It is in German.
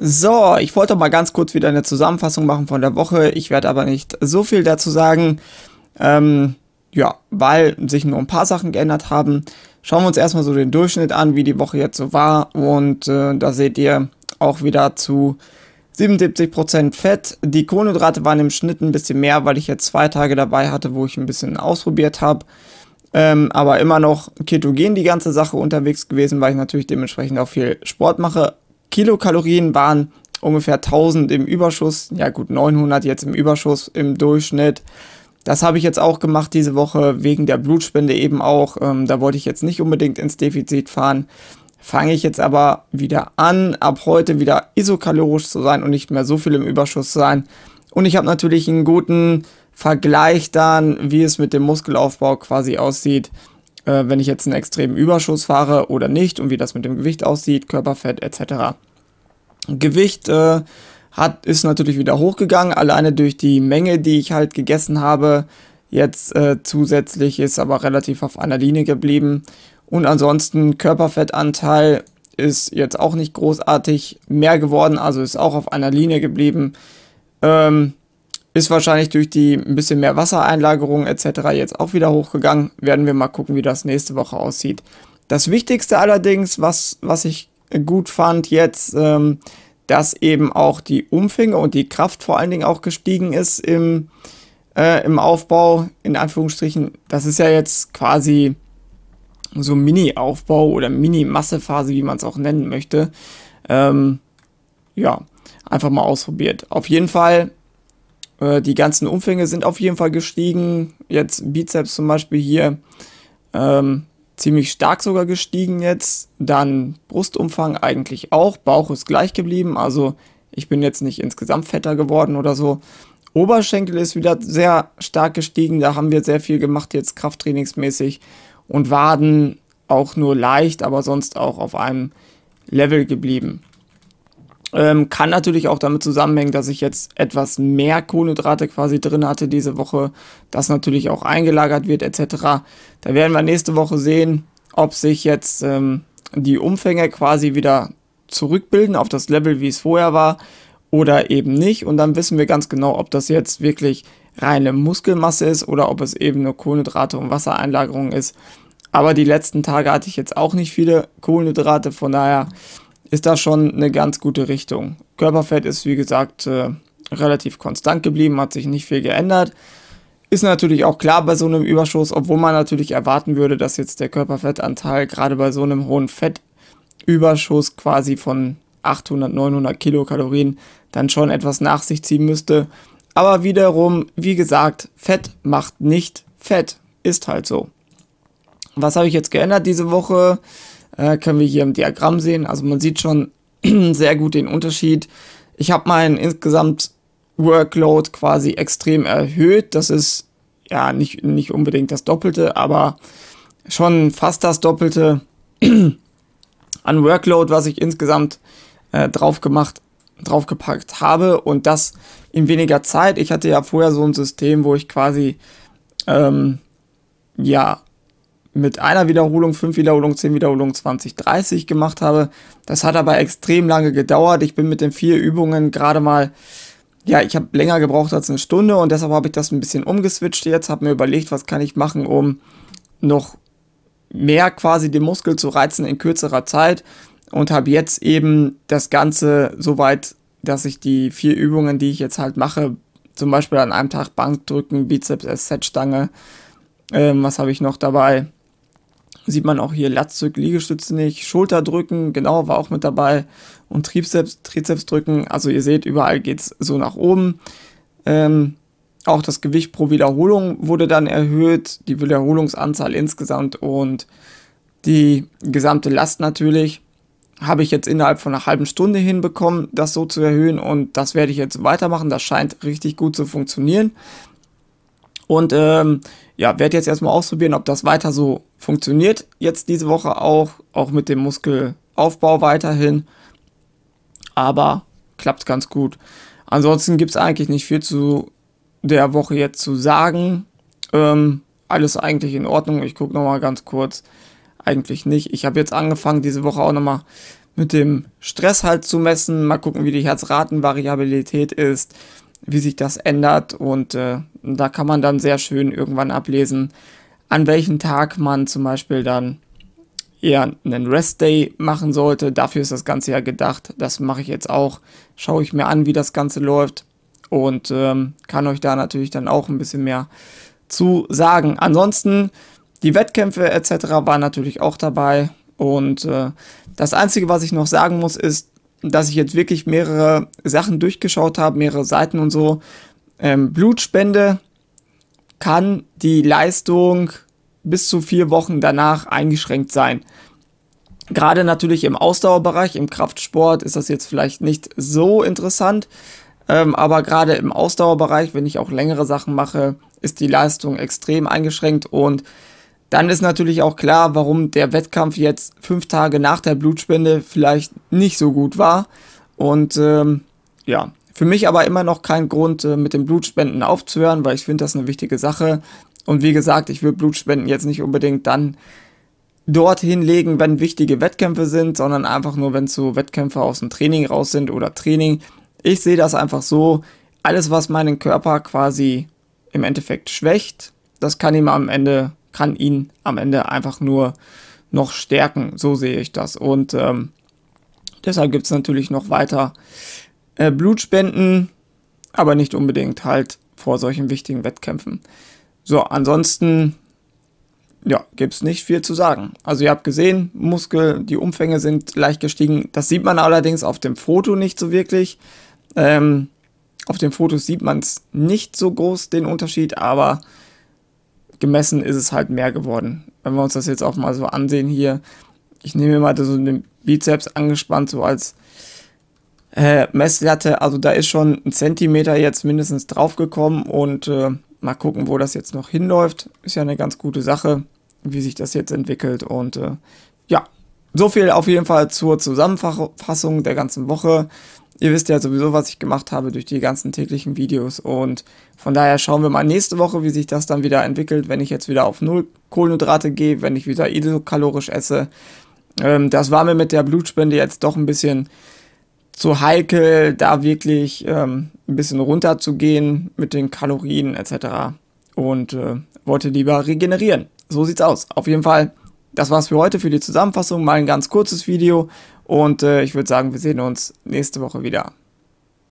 So, ich wollte mal ganz kurz wieder eine Zusammenfassung machen von der Woche. Ich werde aber nicht so viel dazu sagen. Ähm, ja, weil sich nur ein paar Sachen geändert haben. Schauen wir uns erstmal so den Durchschnitt an, wie die Woche jetzt so war. Und äh, da seht ihr auch wieder zu 77% Fett. Die Kohlenhydrate waren im Schnitt ein bisschen mehr, weil ich jetzt zwei Tage dabei hatte, wo ich ein bisschen ausprobiert habe ähm, aber immer noch ketogen die ganze Sache unterwegs gewesen, weil ich natürlich dementsprechend auch viel Sport mache. Kilokalorien waren ungefähr 1000 im Überschuss, ja gut 900 jetzt im Überschuss im Durchschnitt. Das habe ich jetzt auch gemacht diese Woche wegen der Blutspende eben auch. Ähm, da wollte ich jetzt nicht unbedingt ins Defizit fahren. Fange ich jetzt aber wieder an, ab heute wieder isokalorisch zu sein und nicht mehr so viel im Überschuss zu sein. Und ich habe natürlich einen guten vergleiche dann, wie es mit dem Muskelaufbau quasi aussieht, äh, wenn ich jetzt einen extremen Überschuss fahre oder nicht und wie das mit dem Gewicht aussieht, Körperfett etc. Gewicht äh, hat, ist natürlich wieder hochgegangen, alleine durch die Menge, die ich halt gegessen habe. Jetzt äh, zusätzlich ist aber relativ auf einer Linie geblieben. Und ansonsten Körperfettanteil ist jetzt auch nicht großartig mehr geworden, also ist auch auf einer Linie geblieben. Ähm, ist wahrscheinlich durch die ein bisschen mehr Wassereinlagerung etc. jetzt auch wieder hochgegangen. Werden wir mal gucken, wie das nächste Woche aussieht. Das Wichtigste allerdings, was, was ich gut fand jetzt, ähm, dass eben auch die Umfänge und die Kraft vor allen Dingen auch gestiegen ist im, äh, im Aufbau, in Anführungsstrichen. Das ist ja jetzt quasi so Mini-Aufbau oder Mini-Massephase, wie man es auch nennen möchte. Ähm, ja, einfach mal ausprobiert. Auf jeden Fall äh, die ganzen Umfänge sind auf jeden Fall gestiegen. Jetzt Bizeps zum Beispiel hier ähm, ziemlich stark sogar gestiegen jetzt. Dann Brustumfang eigentlich auch. Bauch ist gleich geblieben. Also ich bin jetzt nicht insgesamt fetter geworden oder so. Oberschenkel ist wieder sehr stark gestiegen. Da haben wir sehr viel gemacht jetzt krafttrainingsmäßig. Und Waden auch nur leicht, aber sonst auch auf einem Level geblieben. Ähm, kann natürlich auch damit zusammenhängen, dass ich jetzt etwas mehr Kohlenhydrate quasi drin hatte diese Woche, das natürlich auch eingelagert wird etc. Da werden wir nächste Woche sehen, ob sich jetzt ähm, die Umfänge quasi wieder zurückbilden auf das Level, wie es vorher war oder eben nicht. Und dann wissen wir ganz genau, ob das jetzt wirklich reine Muskelmasse ist oder ob es eben nur Kohlenhydrate und Wassereinlagerung ist. Aber die letzten Tage hatte ich jetzt auch nicht viele Kohlenhydrate, von daher ist das schon eine ganz gute Richtung. Körperfett ist, wie gesagt, äh, relativ konstant geblieben, hat sich nicht viel geändert. Ist natürlich auch klar bei so einem Überschuss, obwohl man natürlich erwarten würde, dass jetzt der Körperfettanteil gerade bei so einem hohen Fettüberschuss quasi von 800, 900 Kilokalorien dann schon etwas nach sich ziehen müsste. Aber wiederum, wie gesagt, Fett macht nicht Fett. Ist halt so. Was habe ich jetzt geändert diese Woche? äh, können wir hier im Diagramm sehen. Also man sieht schon sehr gut den Unterschied. Ich habe meinen insgesamt Workload quasi extrem erhöht. Das ist ja nicht, nicht unbedingt das Doppelte, aber schon fast das Doppelte an Workload, was ich insgesamt äh, drauf gemacht, draufgepackt habe und das in weniger Zeit. Ich hatte ja vorher so ein System, wo ich quasi ähm, ja mit einer Wiederholung, fünf Wiederholungen, zehn Wiederholungen, 20, 30 gemacht habe. Das hat aber extrem lange gedauert. Ich bin mit den vier Übungen gerade mal, ja, ich habe länger gebraucht als eine Stunde und deshalb habe ich das ein bisschen umgeswitcht jetzt, habe mir überlegt, was kann ich machen, um noch mehr quasi den Muskel zu reizen in kürzerer Zeit und habe jetzt eben das Ganze so weit, dass ich die vier Übungen, die ich jetzt halt mache, zum Beispiel an einem Tag Bank drücken, Bizeps, S-Set-Stange, ähm, was habe ich noch dabei? sieht man auch hier Latzug, Liegestütze nicht, Schulterdrücken, genau, war auch mit dabei und Trizeps, Trizepsdrücken. Also ihr seht, überall geht es so nach oben. Ähm, auch das Gewicht pro Wiederholung wurde dann erhöht, die Wiederholungsanzahl insgesamt und die gesamte Last natürlich habe ich jetzt innerhalb von einer halben Stunde hinbekommen, das so zu erhöhen und das werde ich jetzt weitermachen. Das scheint richtig gut zu funktionieren. Und ähm, ja, werde jetzt erstmal ausprobieren, ob das weiter so funktioniert. Jetzt diese Woche auch, auch mit dem Muskelaufbau weiterhin. Aber klappt ganz gut. Ansonsten gibt es eigentlich nicht viel zu der Woche jetzt zu sagen. Ähm, alles eigentlich in Ordnung. Ich gucke nochmal ganz kurz. Eigentlich nicht. Ich habe jetzt angefangen, diese Woche auch nochmal mit dem Stress halt zu messen. Mal gucken, wie die Herzratenvariabilität ist wie sich das ändert. Und äh, da kann man dann sehr schön irgendwann ablesen, an welchem Tag man zum Beispiel dann eher einen Rest Day machen sollte. Dafür ist das Ganze ja gedacht. Das mache ich jetzt auch. Schaue ich mir an, wie das Ganze läuft und ähm, kann euch da natürlich dann auch ein bisschen mehr zu sagen. Ansonsten die Wettkämpfe etc. waren natürlich auch dabei. Und äh, das Einzige, was ich noch sagen muss, ist, dass ich jetzt wirklich mehrere Sachen durchgeschaut habe, mehrere Seiten und so. Ähm, Blutspende kann die Leistung bis zu vier Wochen danach eingeschränkt sein. Gerade natürlich im Ausdauerbereich, im Kraftsport ist das jetzt vielleicht nicht so interessant, ähm, aber gerade im Ausdauerbereich, wenn ich auch längere Sachen mache, ist die Leistung extrem eingeschränkt und dann ist natürlich auch klar, warum der Wettkampf jetzt fünf Tage nach der Blutspende vielleicht nicht so gut war. Und ähm, ja, für mich aber immer noch kein Grund, äh, mit den Blutspenden aufzuhören, weil ich finde das eine wichtige Sache. Und wie gesagt, ich würde Blutspenden jetzt nicht unbedingt dann dorthin legen, wenn wichtige Wettkämpfe sind, sondern einfach nur, wenn so Wettkämpfe aus dem Training raus sind oder Training. Ich sehe das einfach so, alles, was meinen Körper quasi im Endeffekt schwächt, das kann ihm am Ende kann ihn am Ende einfach nur noch stärken. So sehe ich das. Und ähm, deshalb gibt es natürlich noch weiter äh, Blutspenden, aber nicht unbedingt halt vor solchen wichtigen Wettkämpfen. So, ansonsten, ja, gibt es nicht viel zu sagen. Also ihr habt gesehen, Muskel, die Umfänge sind leicht gestiegen. Das sieht man allerdings auf dem Foto nicht so wirklich. Ähm, auf dem Foto sieht man es nicht so groß, den Unterschied, aber gemessen ist es halt mehr geworden. Wenn wir uns das jetzt auch mal so ansehen hier, ich nehme mir mal so den Bizeps angespannt, so als äh, Messlatte, also da ist schon ein Zentimeter jetzt mindestens draufgekommen und äh, mal gucken, wo das jetzt noch hinläuft. Ist ja eine ganz gute Sache, wie sich das jetzt entwickelt und äh, ja, so viel auf jeden Fall zur Zusammenfassung der ganzen Woche ihr wisst ja sowieso, was ich gemacht habe durch die ganzen täglichen Videos. Und von daher schauen wir mal nächste Woche, wie sich das dann wieder entwickelt, wenn ich jetzt wieder auf null Kohlenhydrate gehe, wenn ich wieder isokalorisch esse. Ähm, das war mir mit der Blutspende jetzt doch ein bisschen zu heikel, da wirklich ähm, ein bisschen runterzugehen mit den Kalorien etc. Und äh, wollte lieber regenerieren. So sieht's aus. Auf jeden Fall, das war's für heute für die Zusammenfassung. Mal ein ganz kurzes Video und äh, ich würde sagen, wir sehen uns nächste Woche wieder.